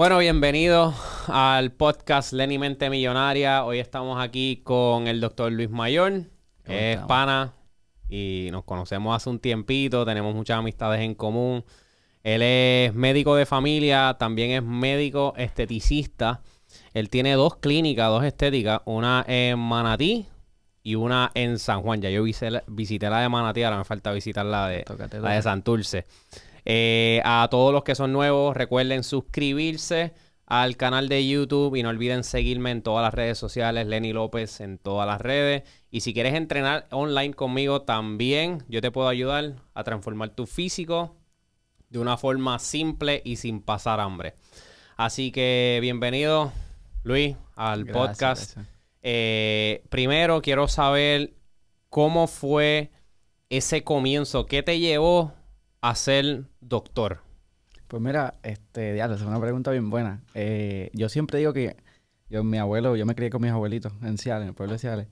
Bueno, bienvenidos al podcast Lenny Mente Millonaria. Hoy estamos aquí con el doctor Luis Mayor, es pana y nos conocemos hace un tiempito, tenemos muchas amistades en común. Él es médico de familia, también es médico esteticista. Él tiene dos clínicas, dos estéticas, una en Manatí y una en San Juan. Ya yo visité la, de Manatí, ahora me falta visitar la de, la de Santurce. Eh, a todos los que son nuevos, recuerden suscribirse al canal de YouTube y no olviden seguirme en todas las redes sociales, Lenny López en todas las redes. Y si quieres entrenar online conmigo también, yo te puedo ayudar a transformar tu físico de una forma simple y sin pasar hambre. Así que bienvenido, Luis, al podcast. Eh, primero quiero saber cómo fue ese comienzo, qué te llevó hacer doctor? Pues mira, este, diablo, es una pregunta bien buena. Eh, yo siempre digo que yo, mi abuelo, yo me crié con mis abuelitos en Ciales, en el pueblo de Ciales.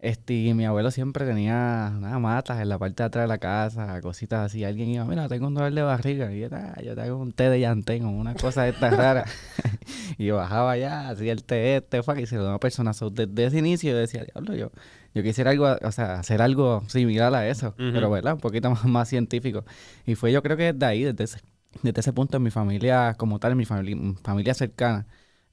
Este, y mi abuelo siempre tenía nada, matas en la parte de atrás de la casa, cositas así. Alguien iba, mira, tengo un dolor de barriga. Y yo, ah, yo tengo un té de llantén o una cosa de estas rara y bajaba allá, hacía el té este, fue, que se lo daba persona. personas desde ese inicio yo decía, diablo, yo yo quisiera algo, o sea, hacer algo similar a eso, pero bueno, Un poquito más, científico. Y fue yo creo que de ahí, desde ese, desde ese punto en mi familia como tal, en mi familia cercana,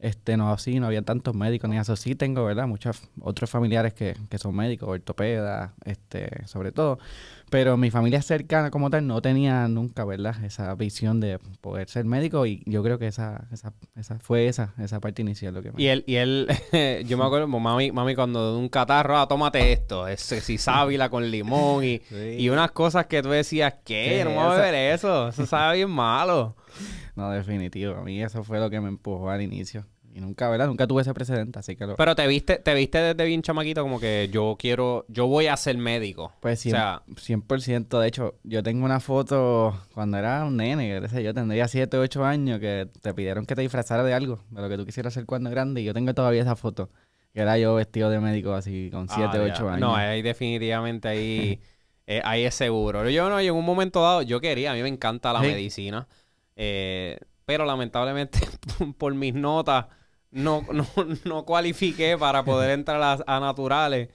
este, no así, no había tantos médicos ni eso. Sí tengo, ¿verdad? Muchos otros familiares que, son médicos, ortopedas, este, sobre todo. Pero mi familia cercana como tal no tenía nunca, ¿verdad? Esa visión de poder ser médico y yo creo que esa, esa, esa fue esa, esa parte inicial lo que Y él, y él yo me acuerdo, pues, mami, mami cuando de un catarro, ah, tómate esto, es si sábila con limón y, y unas cosas que tú decías, ¿qué? no me voy a beber eso, eso sabe bien malo. No, definitivo. A mí eso fue lo que me empujó al inicio. Y nunca, ¿verdad? Nunca tuve ese precedente, así que Pero te viste, te viste desde bien chamaquito como que yo quiero, yo voy a ser médico. Pues sí, o sea, 100%. De hecho, yo tengo una foto cuando era un nene, que yo tendría 7, 8 años, que te pidieron que te disfrazara de algo, de lo que tú quisieras ser cuando grande, y yo tengo todavía esa foto. Que era yo vestido de médico así con 7, o 8 años. No, ahí definitivamente ahí, eh, ahí es seguro. Yo no, y en un momento dado, yo quería, a mí me encanta la medicina. Eh, pero lamentablemente por mis notas no, no, cualifiqué para poder entrar a, naturales.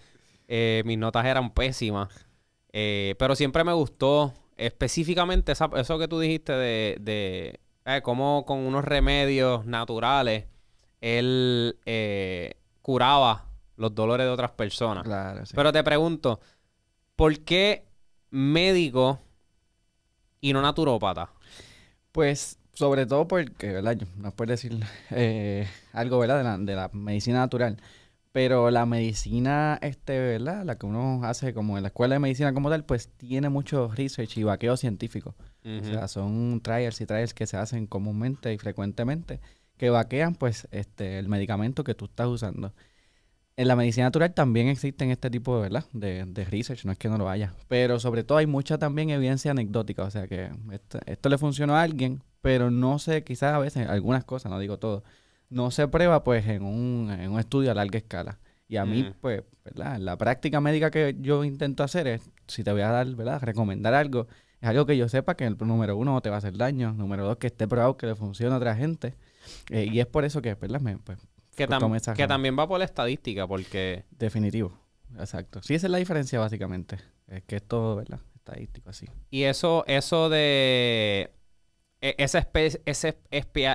Eh, mis notas eran pésimas. Eh, pero siempre me gustó específicamente eso que tú dijiste de, de eh, cómo con unos remedios naturales él curaba los dolores de otras personas. Claro, Pero te pregunto, ¿por qué médico y no naturópata? Pues sobre todo porque, ¿verdad? No puedo decir eh, algo, ¿verdad? De la, de la, medicina natural. Pero la medicina, este, ¿verdad? La que uno hace como en la escuela de medicina como tal, pues tiene mucho research y vaqueo científico. O sea, son trials y trials que se hacen comúnmente y frecuentemente que vaquean, pues, este, el medicamento que tú estás usando. En la medicina natural también existen este tipo de, ¿verdad? De, research, no es que no lo haya. Pero sobre todo hay mucha también evidencia anecdótica, o sea que esto, le funcionó a alguien, pero no sé, quizás a veces, algunas cosas, no digo todo, no se prueba pues en un, estudio a larga escala. Y a mí, pues, ¿verdad? La práctica médica que yo intento hacer es, si te voy a dar, ¿verdad? Recomendar algo, es algo que yo sepa que, el, número uno, no te va a hacer daño, número dos, que esté probado que le funciona a otra gente. Eh, y es por eso que, ¿verdad? pues, que, pues también va por la estadística, porque... Definitivo, exacto. Sí, esa es la diferencia básicamente. Es que es todo, ¿verdad? Estadístico así. Y eso, eso de... E, esa, espe esa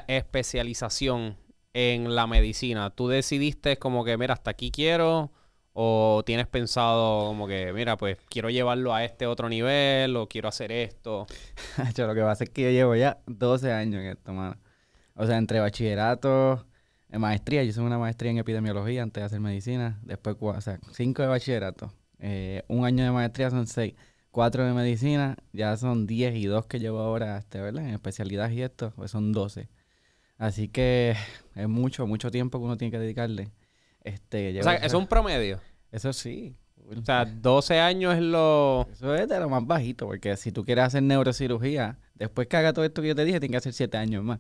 especialización en la medicina, ¿tú decidiste como que, mira, hasta aquí quiero? ¿O tienes pensado como que, mira, pues quiero llevarlo a este otro nivel o quiero hacer esto? yo lo que va a ser que yo llevo ya 12 años en esto, mano. O sea, entre bachillerato, en maestría. Yo hice una maestría en epidemiología antes de hacer medicina. Después, o sea, cinco de bachillerato. Eh, un año de maestría son seis. Cuatro de medicina, ya son diez y dos que llevo ahora, este, ¿verdad? En especialidad y esto, pues son doce. Así que es mucho, mucho tiempo que uno tiene que dedicarle. Este, o sea, es un promedio. Eso sí. O sea, 12 años es lo... Eso es de lo más bajito, porque si tú quieres hacer neurocirugía, después que haga todo esto que yo te dije, tiene que hacer siete años más.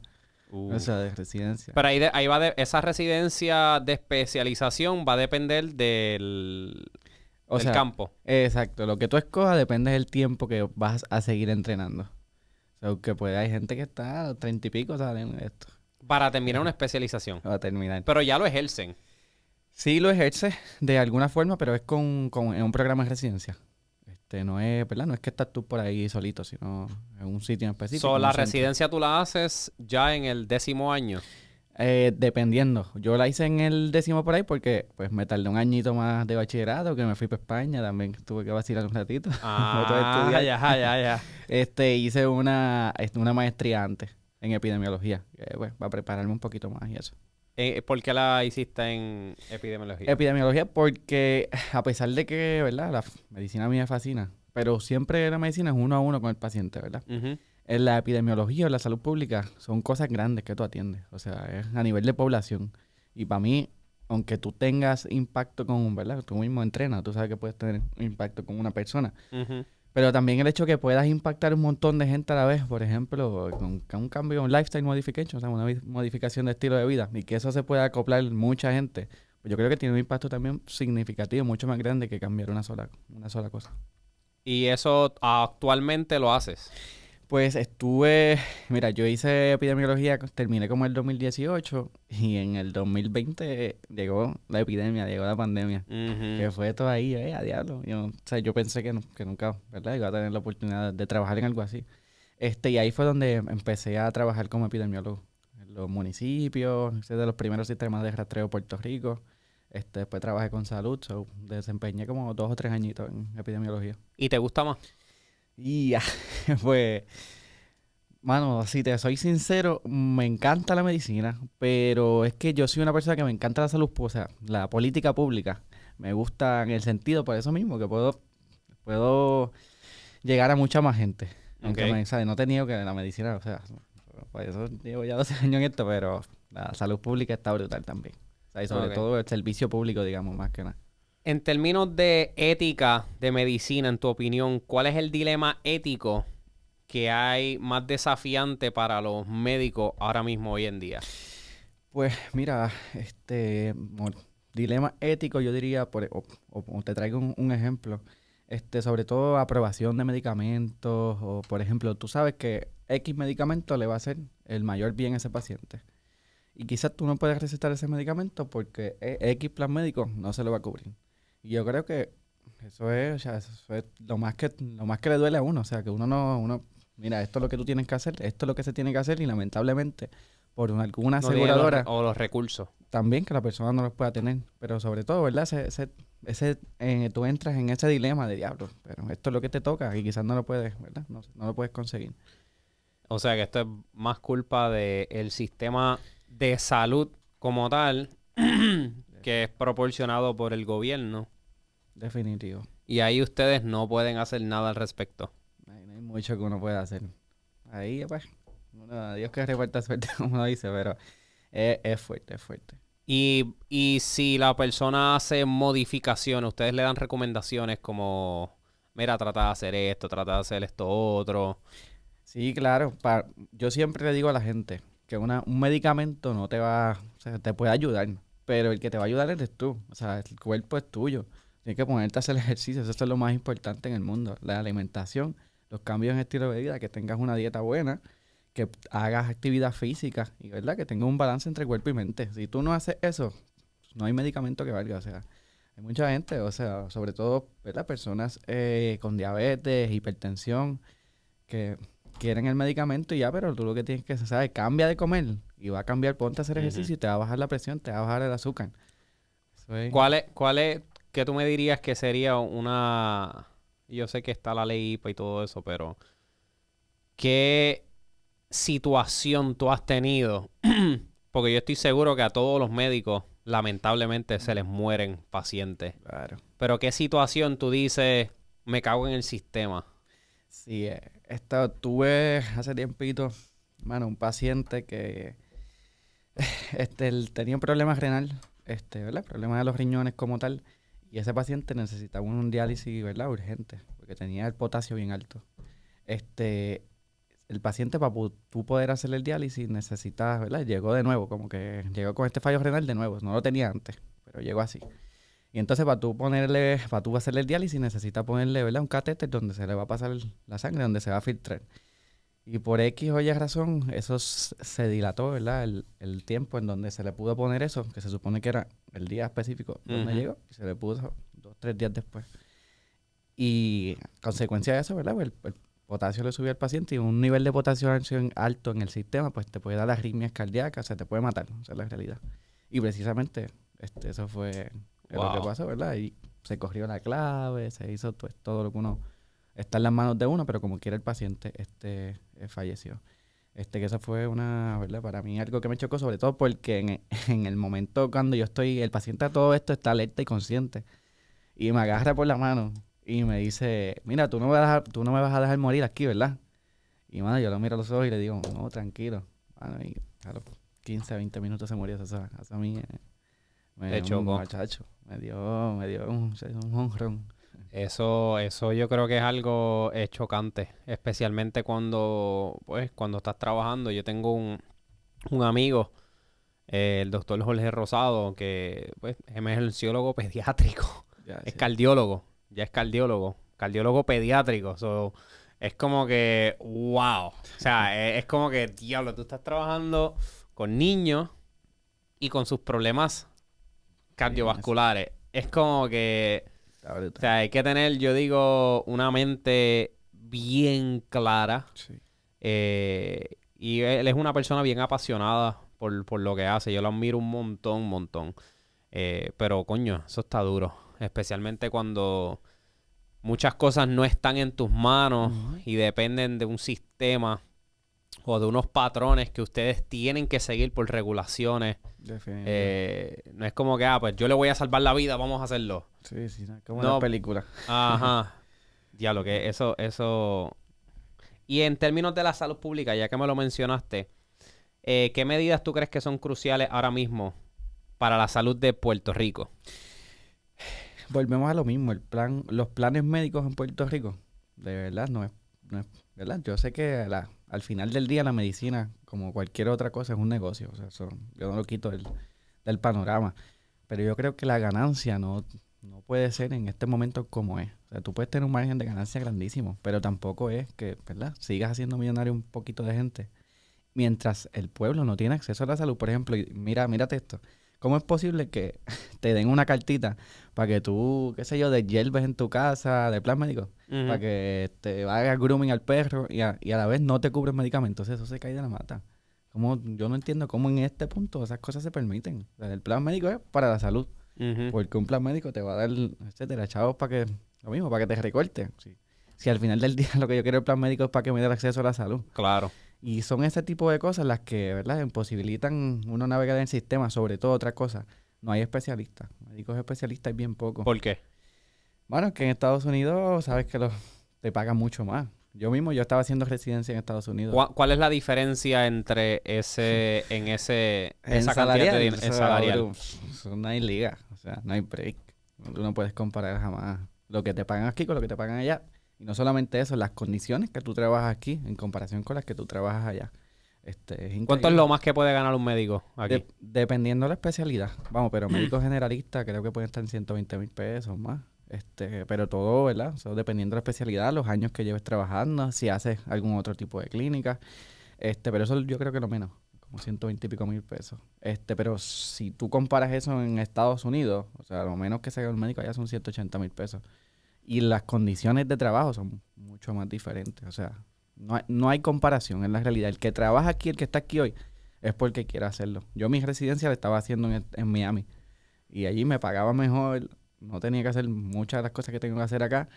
O sea, de residencia. Pero ahí, ahí va de, esa residencia de especialización va a depender del, o campo. Exacto. Lo que tú escojas depende del tiempo que vas a seguir entrenando. Aunque sea, puede, hay gente que está a los treinta y pico saben esto. Para terminar una especialización. Para terminar. Pero ya lo ejercen. Sí, lo ejerce de alguna forma, pero es con, en un programa de residencia. Este, no es, es que estás tú por ahí solito, sino en un sitio en específico. ¿La residencia tú la haces ya en el décimo año? Eh, dependiendo. Yo la hice en el décimo por ahí porque pues me tardé un añito más de bachillerato, que me fui para España, también tuve que vacilar un ratito. Ah, ya, ya, ya. Este, hice una, este, una maestría antes en epidemiología, Bueno, pues, para prepararme un poquito más y eso. Eh, eh, ¿Por qué la hiciste en epidemiología? Epidemiología porque a pesar de que, ¿verdad? La medicina a mí me fascina, pero siempre la medicina es uno a uno con el paciente, ¿verdad? En la epidemiología o la salud pública son cosas grandes que tú atiendes, o sea, es a nivel de población. Y para mí, aunque tú tengas impacto con, un, ¿verdad? Tú mismo entrenas, tú sabes que puedes tener impacto con una persona. Uh pero también el hecho que puedas impactar un montón de gente a la vez, por ejemplo, con, un cambio, un lifestyle modification, o sea, una modificación de estilo de vida, y que eso se pueda acoplar mucha gente, pues yo creo que tiene un impacto también significativo, mucho más grande que cambiar una sola, una sola cosa. ¿Y eso actualmente lo haces? Pues estuve, mira, yo hice epidemiología, terminé como el 2018 y en el 2020 llegó la epidemia, llegó la pandemia, que fue todo ahí, eh, a diablo. Yo, o sea, yo pensé que, nunca, ¿verdad? Iba a tener la oportunidad de trabajar en algo así. Este, y ahí fue donde empecé a trabajar como epidemiólogo en los municipios, de los primeros sistemas de rastreo de Puerto Rico. Este, después trabajé con salud, so, desempeñé como dos o tres añitos en epidemiología. ¿Y te gusta más? Y ya, pues, mano, si te soy sincero, me encanta la medicina, pero es que yo soy una persona que me encanta la salud, o sea, la política pública. Me gusta en el sentido por eso mismo, que puedo, puedo llegar a mucha más gente. Aunque Me, ¿sabes? No tenía que la medicina, o sea, por eso llevo ya 12 años en esto, pero la salud pública está brutal también. sobre todo el servicio público, digamos, más que nada. En términos de ética, de medicina, en tu opinión, ¿cuál es el dilema ético que hay más desafiante para los médicos ahora mismo hoy en día? Pues mira, este dilema ético, yo diría, por, o, te traigo un, ejemplo, este, sobre todo aprobación de medicamentos, o por ejemplo, tú sabes que X medicamento le va a hacer el mayor bien a ese paciente. Y quizás tú no puedes recetar ese medicamento porque eh, X plan médico no se lo va a cubrir yo creo que eso es, lo más que lo más que le duele a uno, o sea, que uno no uno mira, esto es lo que tú tienes que hacer, esto es lo que se tiene que hacer y lamentablemente por una, alguna aseguradora o los recursos también que la persona no los pueda tener, pero sobre todo, ¿verdad? Ese, eh, tú entras en ese dilema de diablo, pero esto es lo que te toca y quizás no lo puedes, ¿verdad? No, lo puedes conseguir. O sea que esto es más culpa del sistema de salud como tal que es proporcionado por el gobierno Definitivo. Y ahí ustedes no pueden hacer nada al respecto. no hay mucho que uno pueda hacer. Ahí, pues, Dios que reparta suerte, como dice, pero es, fuerte, es fuerte. Y, y, si la persona hace modificaciones, ustedes le dan recomendaciones como, mira, trata de hacer esto, trata de hacer esto otro. Sí, claro. yo siempre le digo a la gente que una, un medicamento no te va, o sea, te puede ayudar, pero el que te va a ayudar eres tú. O sea, el cuerpo es tuyo. Tienes que ponerte a hacer ejercicio, eso es lo más importante en el mundo. La alimentación, los cambios en estilo de vida, que tengas una dieta buena, que hagas actividad física y verdad que tengas un balance entre cuerpo y mente. Si tú no haces eso, no hay medicamento que valga. O sea, hay mucha gente, o sea, sobre todo personas eh, con diabetes, hipertensión, que quieren el medicamento y ya, pero tú lo que tienes que hacer, es Cambia de comer y va a cambiar, ponte a hacer ejercicio y te va a bajar la presión, te va a bajar el azúcar. ¿Cuál, ¿Cuál es que tú me dirías que sería una... Yo sé que está la ley IPA y todo eso, pero ¿qué situación tú has tenido? Porque yo estoy seguro que a todos los médicos, lamentablemente, se les mueren pacientes. Claro. Pero ¿qué situación tú dices, me cago en el sistema? Sí, eh, tuve hace tiempito, mano, un paciente que este, tenía un problema renal, este, ¿verdad? problema de los riñones como tal. Y ese paciente necesitaba un diálisis, ¿verdad? Urgente, porque tenía el potasio bien alto. Este, el paciente para tú poder hacer el diálisis necesitas, ¿verdad? Llegó de nuevo, como que llegó con este fallo renal de nuevo, no lo tenía antes, pero llegó así. Y entonces para tú ponerle, para tú hacerle el diálisis necesitas ponerle, ¿verdad? Un catéter donde se le va a pasar la sangre, donde se va a filtrar. Y por X o Y razón, eso se dilató, ¿verdad? El, el, tiempo en donde se le pudo poner eso, que se supone que era el día específico donde llegó, y se le puso dos, tres días después. Y consecuencia de eso, ¿verdad? Pues el, potasio le subió al paciente y un nivel de potasio alto en el sistema, pues te puede dar arritmias cardíacas, se te puede matar, o sea es la realidad. Y precisamente este, eso fue lo que pasó, ¿verdad? Y se corrió la clave, se hizo pues, todo lo que uno está en las manos de uno, pero como quiera el paciente este, eh, falleció. Este, que esa fue una, ¿verdad? Para mí algo que me chocó, sobre todo porque en, el momento cuando yo estoy, el paciente a todo esto está alerta y consciente. Y me agarra por la mano y me dice, mira, tú no, me vas a, dejar, tú no me vas a dejar morir aquí, ¿verdad? Y, bueno, yo lo miro a los ojos y le digo, no, tranquilo. Y, a los 15, 20 minutos se murió. esa sea, a mí eh. me, Me dio, me dio un honrón. Eso, eso yo creo que es algo eh, chocante, especialmente cuando, pues, cuando estás trabajando. Yo tengo un, amigo, eh, el doctor Jorge Rosado, que pues, es emergenciólogo pediátrico, es cardiólogo, ya es cardiólogo, cardiólogo pediátrico. es como que, wow. O sea, e, es, como que, diablo, tú estás trabajando con niños y con sus problemas cardiovasculares. es como que o sea, hay que tener, yo digo, una mente bien clara. Sí. Eh, y él es una persona bien apasionada por, lo que hace. Yo lo admiro un montón, un montón. Eh, pero, coño, eso está duro. Especialmente cuando muchas cosas no están en tus manos y dependen de un sistema o de unos patrones que ustedes tienen que seguir por regulaciones. Eh, no es como que, ah, pues yo le voy a salvar la vida, vamos a hacerlo. Sí, sí, como no, una película. Ajá. lo que eso, eso. Y en términos de la salud pública, ya que me lo mencionaste, eh, ¿qué medidas tú crees que son cruciales ahora mismo para la salud de Puerto Rico? Volvemos a lo mismo, el plan, los planes médicos en Puerto Rico, de verdad, no es ¿verdad? Yo sé que la, al final del día la medicina, como cualquier otra cosa, es un negocio. O sea, yo no lo quito del, panorama. Pero yo creo que la ganancia no, no puede ser en este momento como es. O sea, tú puedes tener un margen de ganancia grandísimo, pero tampoco es que, ¿verdad? Sigas haciendo millonario un poquito de gente. Mientras el pueblo no tiene acceso a la salud, por ejemplo, y mira, mírate esto. ¿Cómo es posible que te den una cartita para que tú, qué sé yo, deshierves en tu casa de plan médico? Para que te hagas grooming al perro y a, y a la vez no te cubres medicamentos. Eso se cae de la mata. yo no entiendo cómo en este punto esas cosas se permiten. el plan médico es para la salud. Porque un plan médico te va a dar, etcétera, chavos, para que, lo mismo, para que te recorte. Si al final del día lo que yo quiero el plan médico es para que me dé acceso a la salud. Claro. Y son ese tipo de cosas las que, ¿verdad?, imposibilitan uno navegar en el sistema, sobre todo otra cosa. No hay especialistas. Médicos especialistas hay bien poco. ¿Por qué? Bueno, es que en Estados Unidos sabes que los, te pagan mucho más. Yo mismo, yo estaba haciendo residencia en Estados Unidos. ¿Cuál es la diferencia entre ese, en ese, esa de No hay liga, o sea, no hay break. Tú no puedes comparar jamás lo que te pagan aquí con lo que te pagan allá. Y no solamente eso, las condiciones que tú trabajas aquí en comparación con las que tú trabajas allá. Este, ¿Cuánto es lo más que puede ganar un médico aquí? dependiendo de la especialidad. Vamos, pero médico generalista creo que pueden estar en 120 mil pesos más. Este, pero todo, ¿verdad? dependiendo de la especialidad, los años que lleves trabajando, si haces algún otro tipo de clínica. Este, pero eso yo creo que lo menos, como 120 y pico mil pesos. Este, pero si tú comparas eso en Estados Unidos, o sea, lo menos que se un médico allá son 180 mil pesos y las condiciones de trabajo son mucho más diferentes. O sea, no hay, no hay comparación en la realidad. El que trabaja aquí, el que está aquí hoy, es porque quiere hacerlo. Yo mi residencia la estaba haciendo en, Miami y allí me pagaba mejor, no tenía que hacer muchas de las cosas que tengo que hacer acá.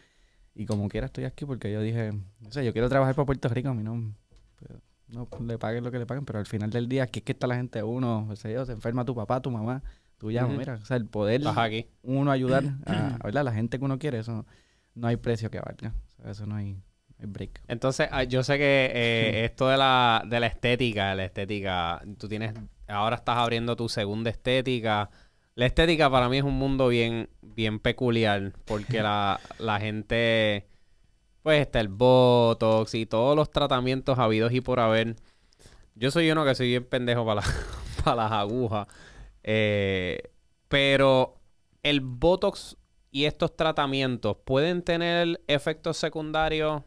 Y como quiera estoy aquí porque yo dije, no sé, yo quiero trabajar para Puerto Rico, a mí no, pues, no le paguen lo que le paguen, pero al final del día aquí es que está la gente uno, o sea, se enferma tu papá, tu mamá, Tú ya, mira, o sea, el poder uno ayudar a, a, la gente que uno quiere, eso no, hay precio que valga. eso no hay, break. Entonces, ah, yo sé que eh, esto de la, de la estética, la estética, tú tienes, ahora estás abriendo tu segunda estética. La estética para mí es un mundo bien, bien peculiar, porque la, gente, pues está el Botox y todos los tratamientos habidos y por haber. Yo soy uno que soy bien pendejo para, para las agujas. Eh, pero el Botox y estos tratamientos pueden tener efectos secundarios.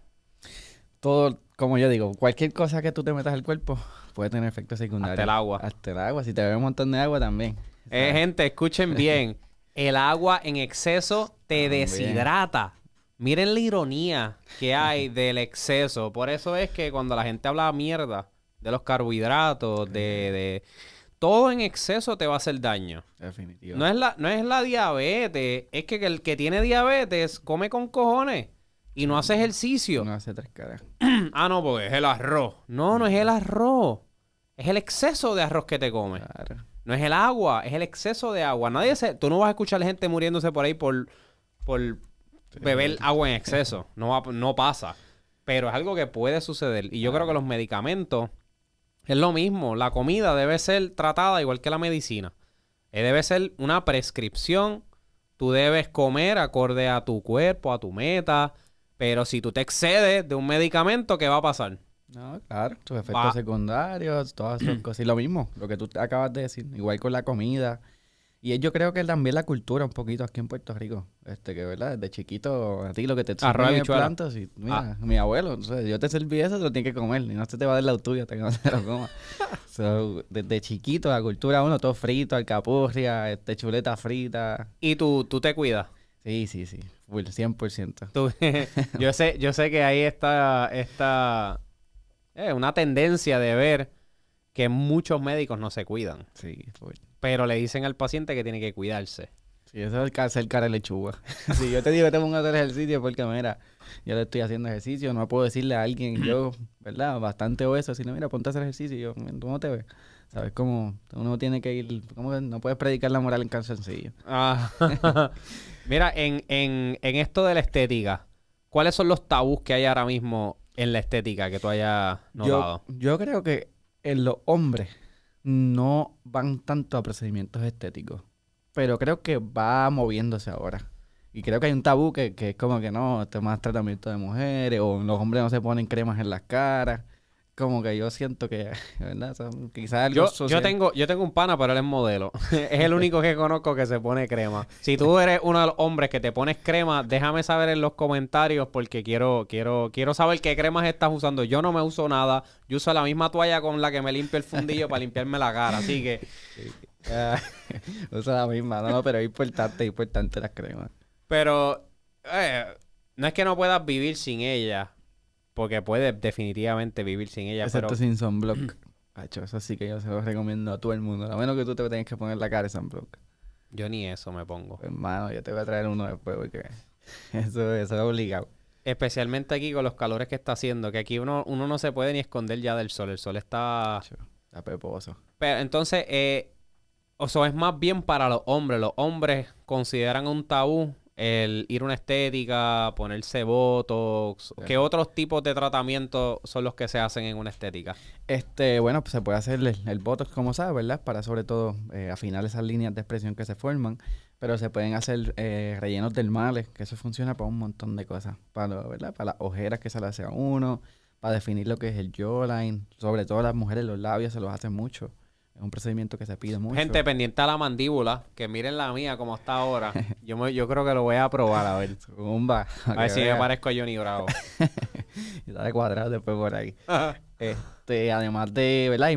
Todo, como yo digo, cualquier cosa que tú te metas al cuerpo puede tener efectos secundarios. Hasta el agua. Hasta el agua. Si te bebes un montón de agua también. Eh, gente, escuchen bien. El agua en exceso te deshidrata. Miren la ironía que hay del exceso. Por eso es que cuando la gente habla mierda de los carbohidratos, de, eh. de todo en exceso te va a hacer daño. Definitivamente. No es la, no es la diabetes, es que el que tiene diabetes come con cojones y no hace ejercicio. No hace tres caras. ah, no, pues es el arroz. No, no es el arroz. Es el exceso de arroz que te come. Claro. No es el agua, es el exceso de agua. Nadie se... Tú no vas a escuchar gente muriéndose por ahí por, por beber agua en exceso. No, no pasa. Pero es algo que puede suceder. Y yo creo que los medicamentos es lo mismo, la comida debe ser tratada igual que la medicina. Eh, debe ser una prescripción. Tú debes comer acorde a tu cuerpo, a tu meta. Pero si tú te excedes de un medicamento, ¿qué va a pasar? No, claro, tus efectos secundarios, todas esas cosas. Y lo mismo, lo que tú acabas de decir, igual con la comida. Y yo creo que también la cultura un poquito aquí en Puerto Rico. Este, que verdad, desde chiquito, a ti lo que te sirve plantas. Y, mira, ah. mi abuelo, o yo te serví eso, te lo tienes que comer. Y no se te va a dar la tuya hasta que no se lo comas. desde chiquito, la cultura uno, todo frito, alcapurria, este, chuleta frita. ¿Y tú, tú te cuidas? Sí, sí, sí. Full, 100%. yo, sé, yo sé que ahí está esta, eh, una tendencia de ver que muchos médicos no se cuidan. Sí, full pero le dicen al paciente que tiene que cuidarse. Sí, eso es el cara de lechuga. si yo te digo que te pongo a hacer ejercicio, porque mira, yo le estoy haciendo ejercicio, no puedo decirle a alguien, yo, ¿verdad? Bastante obeso, sino mira, ponte a hacer ejercicio, y ¿tú no te ves? ¿Sabes cómo? Uno tiene que ir, ¿cómo no puedes predicar la moral en cáncer sencillo? Ah. mira, en, esto de la estética, ¿cuáles son los tabús que hay ahora mismo en la estética que tú hayas notado? Yo, yo creo que en los hombres no van tanto a procedimientos estéticos. Pero creo que va moviéndose ahora. Y creo que hay un tabú que, es como que no, este más tratamiento de mujeres, o los hombres no se ponen cremas en las caras como que yo siento que, ¿verdad? quizás yo, yo, tengo, yo tengo un pana, pero él es modelo. es el único que conozco que se pone crema. Si tú eres uno de los hombres que te pones crema, déjame saber en los comentarios porque quiero, quiero, quiero saber qué cremas estás usando. Yo no me uso nada. Yo uso la misma toalla con la que me limpio el fundillo para limpiarme la cara. Así que... Usa la misma. No, pero es importante, es importante las cremas. Pero... Eh, no es que no puedas vivir sin ella, porque puede definitivamente vivir sin ella. Excepto sin sunblock. Hacho, mm. eso sí que yo se lo recomiendo a todo el mundo. Lo menos que tú te tengas que poner la cara de sunblock. Yo ni eso me pongo. Pues, hermano, yo te voy a traer uno después porque eso, es obligado. Especialmente aquí con los calores que está haciendo, que aquí uno, uno no se puede ni esconder ya del sol. El sol está... peposo. Pero entonces, eh, o es más bien para los hombres. Los hombres consideran un tabú el ir a una estética, ponerse botox, ¿qué otros tipos de tratamientos son los que se hacen en una estética? Este, bueno, pues se puede hacer el, botox, como sabes, ¿verdad? Para sobre todo eh, afinar esas líneas de expresión que se forman, pero se pueden hacer eh, rellenos dermales, que eso funciona para un montón de cosas, para, ¿verdad? Para las ojeras que se le hace a uno, para definir lo que es el jawline, sobre todo las mujeres los labios se los hacen mucho. Es un procedimiento que se pide mucho. Gente, pendiente a la mandíbula, que miren la mía como está ahora. Yo yo creo que lo voy a probar a ver. Zumba. A ver si me parezco a Johnny Bravo. y de cuadrado después por ahí. este, además de, ¿verdad?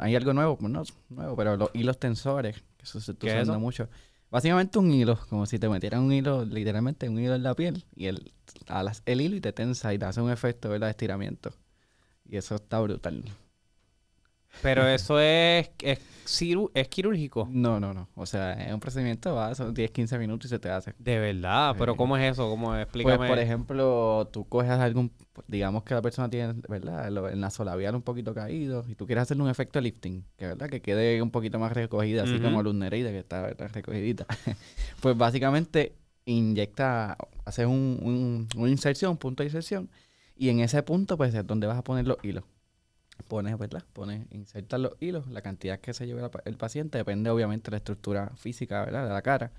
Hay, algo nuevo, pues no nuevo, pero los hilos tensores, que eso se está usando mucho. Básicamente un hilo, como si te metieran un hilo, literalmente un hilo en la piel, y el, el hilo y te tensa y te hace un efecto, De estiramiento. Y eso está brutal. Pero eso es, es, es, quirúrgico. No, no, no. O sea, es un procedimiento, va, son 10, 15 minutos y se te hace. De verdad, pero ¿cómo es eso? ¿Cómo pues, explícame? Pues, por ejemplo, tú coges algún, digamos que la persona tiene, ¿verdad? El nasolabial un poquito caído y tú quieres hacerle un efecto lifting, que verdad que quede un poquito más recogida, así como el Nereida que está ¿verdad? recogidita. pues básicamente inyecta, haces un, un, una inserción, punto de inserción, y en ese punto pues es donde vas a poner los hilos pones, ¿verdad? Pones, insertas los hilos, la cantidad que se lleve el paciente depende obviamente de la estructura física, ¿verdad? De la cara.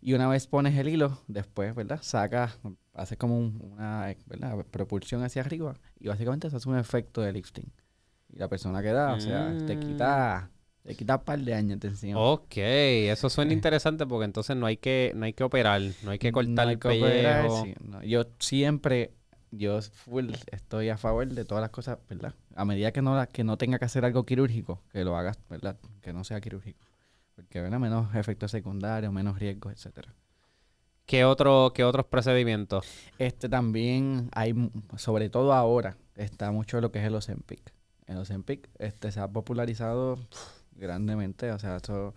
Y una vez pones el hilo, después, ¿verdad? Sacas, haces como una ¿verdad? propulsión hacia arriba y básicamente se hace un efecto de lifting. Y la persona queda, o sea, te quita mm. te quita un par de años de encima. Ok, eso suena interesante porque entonces no hay que, no hay que operar, no hay que cortar el Yo siempre, yo full estoy a favor de todas las cosas, ¿verdad? a medida que no, que no tenga que hacer algo quirúrgico, que lo hagas, ¿verdad? Que no sea quirúrgico. Porque ven menos efectos secundarios, menos riesgos, etcétera. ¿Qué, otro, ¿Qué otros procedimientos? Este también hay, sobre todo ahora, está mucho lo que es el Ozempic. El Ozempic este, se ha popularizado grandemente, o sea, eso,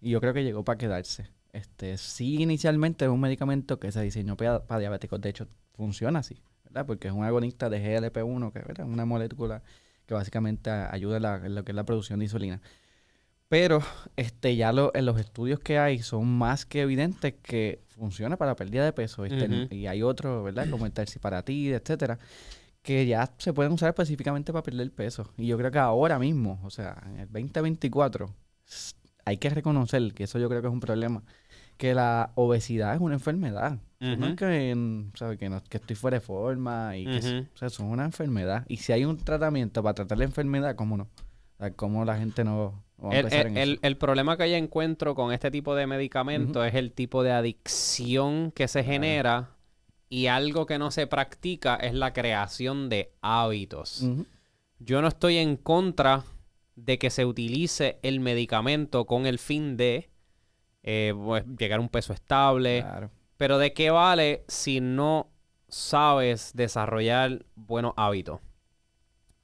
y yo creo que llegó para quedarse. Este, sí, inicialmente es un medicamento que se diseñó para, para diabéticos, de hecho, funciona así, ¿verdad? Porque es un agonista de GLP-1, que es una molécula que básicamente ayuda lo que es la producción de insulina. Pero este, ya lo, en los estudios que hay son más que evidentes que funciona para pérdida de peso. Este, y hay otros, ¿verdad? Como el terciparatid, etcétera, que ya se pueden usar específicamente para perder peso. Y yo creo que ahora mismo, o sea, en el 2024, hay que reconocer que eso yo creo que es un problema que la obesidad es una enfermedad. que, mm, ¿sabe? que, que estoy fuera de forma y que es una enfermedad. Y si hay un tratamiento para tratar la enfermedad, ¿cómo no? ¿Cómo la gente no, va a el, en eso? el, problema que yo encuentro con este tipo de medicamento... es el tipo de adicción que se genera y algo que no se practica es la creación de hábitos. Yo no estoy en contra de que se utilice el medicamento con el fin de eh, pues, llegar a un peso estable. Pero ¿de qué vale si no sabes desarrollar buenos hábitos?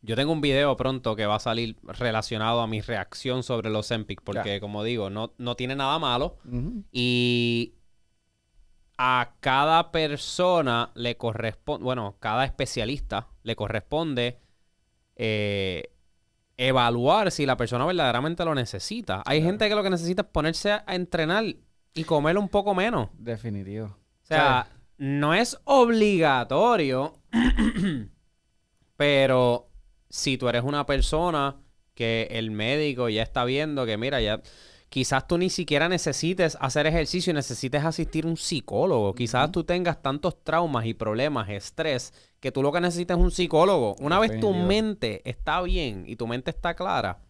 Yo tengo un video pronto que va a salir relacionado a mi reacción sobre los Empic, porque como digo, no, no, tiene nada malo. Y a cada persona le corresponde, bueno, cada especialista le corresponde eh, evaluar si la persona verdaderamente lo necesita. Hay gente que lo que necesita es ponerse a entrenar y comer un poco menos. Definitivo. O sea, no es obligatorio, pero si tú eres una persona que el médico ya está viendo que, mira, ya quizás tú ni siquiera necesites hacer ejercicio y necesites asistir a un psicólogo. Quizás tú tengas tantos traumas y problemas, estrés, que tú lo que necesitas es un psicólogo. Una vez tu mente está bien y tu mente está clara,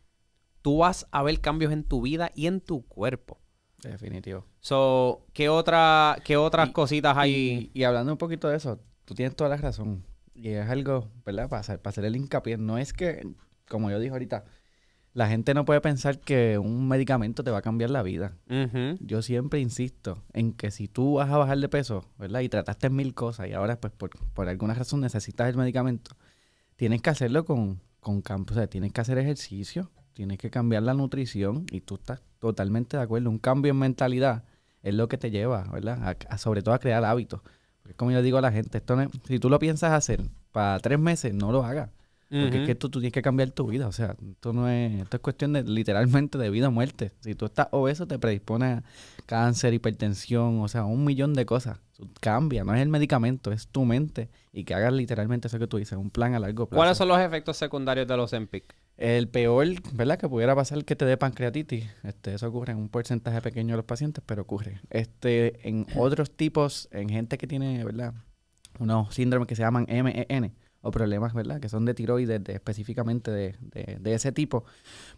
tú vas a ver cambios en tu vida y en tu cuerpo. Definitivo. So, ¿qué, otra, qué otras cositas hay? Y, hablando un poquito de eso, tú tienes toda la razón. Y es algo, ¿verdad? Para para hacer el hincapié. No es que, como yo dije ahorita, la gente no puede pensar que un medicamento te va a cambiar la vida. Yo siempre insisto en que si tú vas a bajar de peso, ¿verdad? Y trataste mil cosas y ahora pues por, alguna razón necesitas el medicamento, tienes que hacerlo con, con campo, o sea, tienes que hacer ejercicio, tienes que cambiar la nutrición y tú estás totalmente de acuerdo. Un cambio en mentalidad es lo que te lleva, ¿verdad? A, sobre todo a crear hábitos. Porque como yo digo a la gente, esto si tú lo piensas hacer para tres meses, no lo hagas. Porque es que tú, tienes que cambiar tu vida. O sea, esto no es, esto es cuestión de literalmente de vida o muerte. Si tú estás obeso, te predispone a cáncer, hipertensión, o sea, un millón de cosas. Cambia, no es el medicamento, es tu mente. Y que hagas literalmente eso que tú dices, un plan a largo plazo. ¿Cuáles son los efectos secundarios de los EMPIC? El peor, ¿verdad? Que pudiera pasar es que te dé pancreatitis. Este, eso ocurre en un porcentaje pequeño de los pacientes, pero ocurre. Este, en otros tipos, en gente que tiene, ¿verdad? Unos síndromes que se llaman MEN o problemas, ¿verdad? Que son de tiroides específicamente de, ese tipo,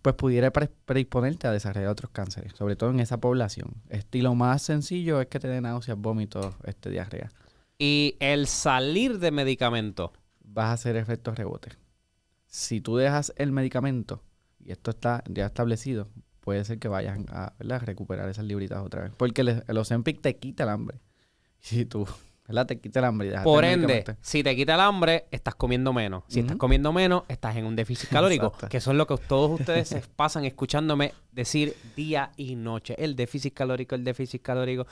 pues pudiera predisponerte a desarrollar otros cánceres, sobre todo en esa población. Estilo más sencillo es que te den náuseas, vómitos, este, diarrea. Y el salir de medicamento. Vas a hacer efectos rebote. Si tú dejas el medicamento, y esto está ya establecido, puede ser que vayan a recuperar esas libritas otra vez. Porque el, el te quita el hambre. Si tú ¿verdad? Te quita el hambre. Por ende, si te quita el hambre, estás comiendo menos. Si estás comiendo menos, estás en un déficit calórico, que son lo que todos ustedes se pasan escuchándome decir día y noche. El déficit calórico, el déficit calórico.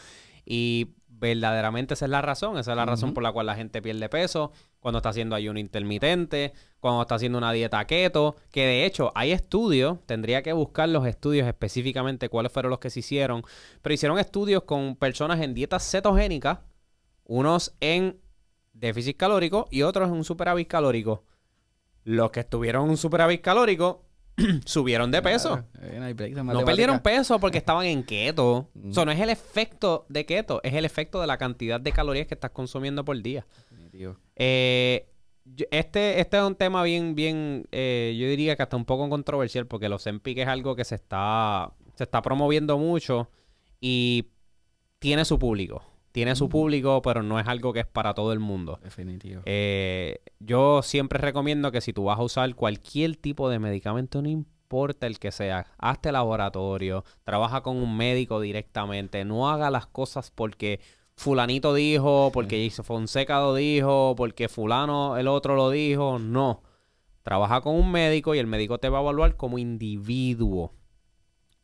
Y verdaderamente esa es la razón, esa es la razón por la cual la gente pierde peso, cuando está haciendo ayuno intermitente, cuando está haciendo una dieta keto, que de hecho hay estudios, tendría que buscar los estudios específicamente cuáles fueron los que se hicieron, pero hicieron estudios con personas en dietas cetogénicas unos en déficit calórico y otros en un superávit calórico. Los que estuvieron en un superávit calórico subieron de peso. Eh, no perdieron peso porque estaban en keto. Mm. no es el efecto de keto, es el efecto de la cantidad de calorías que estás consumiendo por día. Eh, este, este es un tema bien, bien, eh, yo diría que hasta un poco controversial porque los Zempic es algo que se está, se está promoviendo mucho y tiene su público tiene su mm. público, pero no es algo que es para todo el mundo. Definitivo. Eh, yo siempre recomiendo que si tú vas a usar cualquier tipo de medicamento, no importa el que sea, hazte laboratorio, trabaja con un médico directamente, no haga las cosas porque fulanito dijo, porque Jason Fonseca lo dijo, porque fulano el otro lo dijo, no. Trabaja con un médico y el médico te va a evaluar como individuo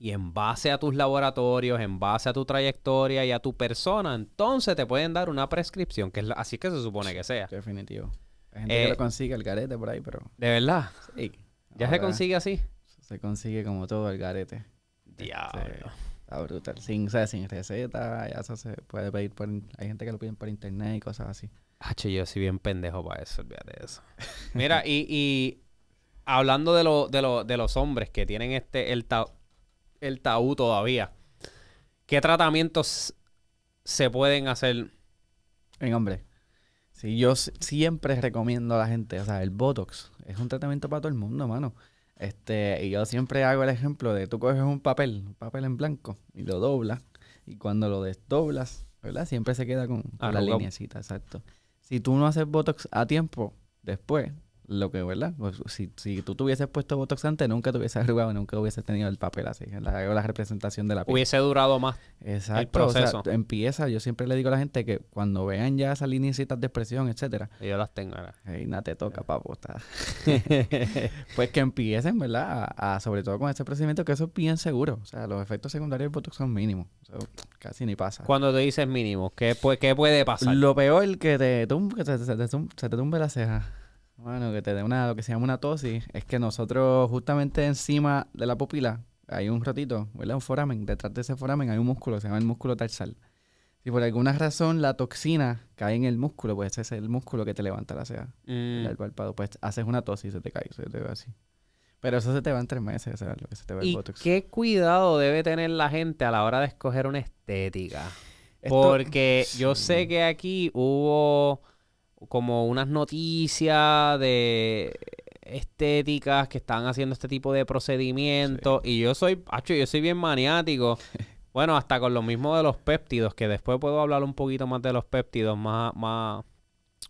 y en base a tus laboratorios, en base a tu trayectoria y a tu persona, entonces te pueden dar una prescripción, que es así que se supone que sea. Definitivo. Hay gente que eh, lo consigue el garete por ahí, pero. ¿De verdad? Sí. ¿Ya se consigue así? Se consigue como todo el garete. Diablo. Este, brutal. Sin, receta, ya se puede pedir por. Hay gente que lo piden por internet y cosas así. h yo soy bien pendejo para eso, olvídate de eso. Mira, y, hablando de, de los hombres que tienen este el el tabú todavía. ¿Qué tratamientos se pueden hacer? En hombre. Si yo siempre recomiendo a la gente, o sea, el Botox es un tratamiento para todo el mundo, mano. Este, y yo siempre hago el ejemplo de tú coges un papel, un papel en blanco, y lo doblas, y cuando lo desdoblas, ¿verdad? Siempre se queda con, ah, la línea exacto. Si tú no haces Botox a tiempo, después lo que, ¿verdad? Pues, si, si, tú te hubieses puesto Botox antes, nunca te hubieses arrugado, nunca hubieses tenido el papel así, la, representación de la piel. Hubiese durado más el proceso. empieza, yo siempre le digo a la gente que cuando vean ya esas líneas de expresión, etcétera. yo las tengo ahora. Y te toca, papo. pues que empiecen, ¿verdad? sobre todo con este procedimiento, que eso es bien seguro. O sea, los efectos secundarios del Botox son mínimos. casi ni pasa. Cuando te dices mínimo, ¿qué, ¿qué puede pasar? Lo peor que te, que se te tumbe la ceja. Bueno, que te dé una, lo que se llama una tosis, es que nosotros justamente encima de la pupila hay un ratito, ¿verdad? Un foramen, detrás de ese foramen hay un músculo, se llama el músculo tarsal. Si por alguna razón la toxina cae en el músculo, pues ese es el músculo que te levanta la ceja, el mm. párpado, pues haces una tosis y se te cae, se te ve así. Pero eso se te va en tres meses, o sea, lo que se te va el ¿Y ¿Qué cuidado debe tener la gente a la hora de escoger una estética? Porque yo sé que aquí hubo como unas noticias de estéticas que están haciendo este tipo de procedimientos. Y yo soy, acho, yo soy bien maniático. bueno, hasta con lo mismo de los péptidos, que después puedo hablar un poquito más de los péptidos, más, más,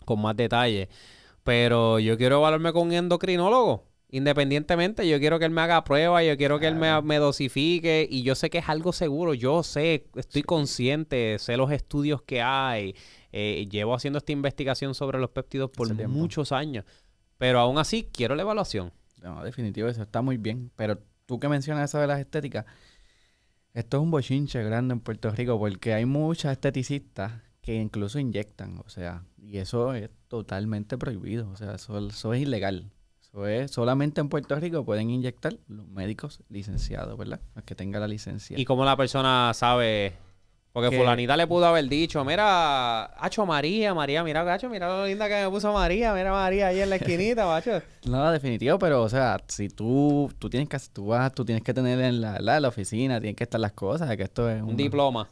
con más detalle. Pero yo quiero evaluarme con un endocrinólogo. Independientemente, yo quiero que él me haga pruebas... yo quiero que él me, dosifique y yo sé que es algo seguro, yo sé, estoy consciente, sé los estudios que hay, eh, llevo haciendo esta investigación sobre los péptidos por muchos años, pero aún así quiero la evaluación. No, definitivo, eso está muy bien. Pero tú que mencionas eso de las estéticas, esto es un bochinche grande en Puerto Rico porque hay muchas esteticistas que incluso inyectan, o sea, y eso es totalmente prohibido, o sea, eso, es ilegal. solamente en Puerto Rico pueden inyectar los médicos licenciados, ¿verdad? Los que tenga la licencia. ¿Y cómo la persona sabe porque fulanita le pudo haber dicho, mira, hacho María, María, mira, gacho, mira lo linda que me puso María, mira María ahí en la esquinita, macho. No, definitivo, pero, o sea, si tú, tú tienes que, tú vas, tú tienes que tener en la, la, la oficina, tienen que estar las cosas, que esto es... Un diploma.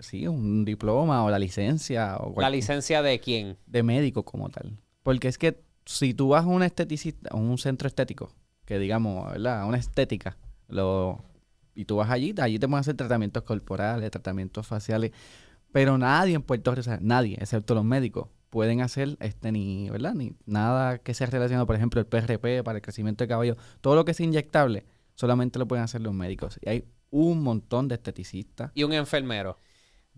sí, un diploma o la licencia o ¿La licencia de quién? De médico como tal. Porque es que si tú vas a un esteticista, a un centro estético, que digamos, ¿verdad? A Una estética, lo y tú vas allí, allí te pueden hacer tratamientos corporales, tratamientos faciales, pero nadie en Puerto Rico, nadie, excepto los médicos, pueden hacer este ni, ¿verdad? Ni nada que sea relacionado, por ejemplo, el PRP para el crecimiento de cabello, todo lo que es inyectable, solamente lo pueden hacer los médicos. Y hay un montón de esteticistas. Y un enfermero.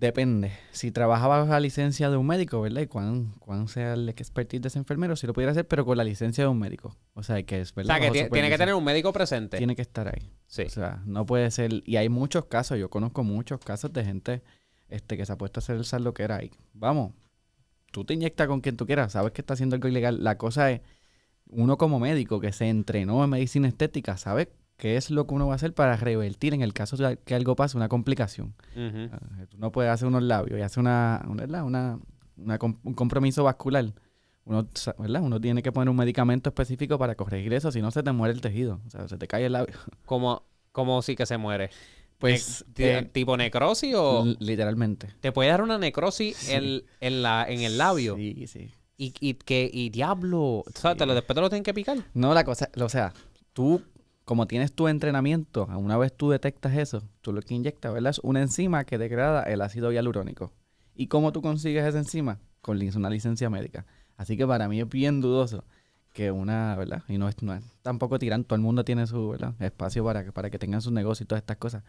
Depende. Si trabajaba bajo la licencia de un médico, ¿verdad? Y cuán, cuán sea el expertise de ese enfermero, si lo pudiera hacer, pero con la licencia de un médico. O sea, que es, ¿verdad? O que tiene, que tener un médico presente. Tiene que estar ahí. Sí. O sea, no puede ser. Y hay muchos casos, yo conozco muchos casos de gente este, que se ha puesto a hacer el saldo lo que era ahí. Vamos, tú te inyectas con quien tú quieras, sabes que está haciendo algo ilegal. La cosa es, uno como médico que se entrenó en medicina estética, ¿sabes? ¿Qué es lo que uno va a hacer para revertir en el caso de que algo pase, una complicación? Uno ah, eh, puede hacer unos labios y hace una, una, un compromiso vascular. Uno, uno tiene que poner un medicamento específico para corregir eso, si no se te muere el tejido, o sea, se te cae el labio. ¿Cómo, cómo sí que se muere? Pues eh, tipo necrosis o literalmente. Te puede dar una necrosis en, la, en el labio. Sí, sí. Y, y que y diablo, o sea, te lo, después te lo tienen que picar. No, la cosa, o sea, tú como tienes tu entrenamiento, una vez tú detectas eso, tú lo que inyectas, ¿verdad? Es una enzima que degrada el ácido hialurónico. ¿Y cómo tú consigues esa enzima? Con una licencia médica. Así que para mí es bien dudoso que una, ¿verdad? Y no es, no tampoco tirando, todo el mundo tiene su, Espacio para para que tengan sus negocios y todas estas cosas.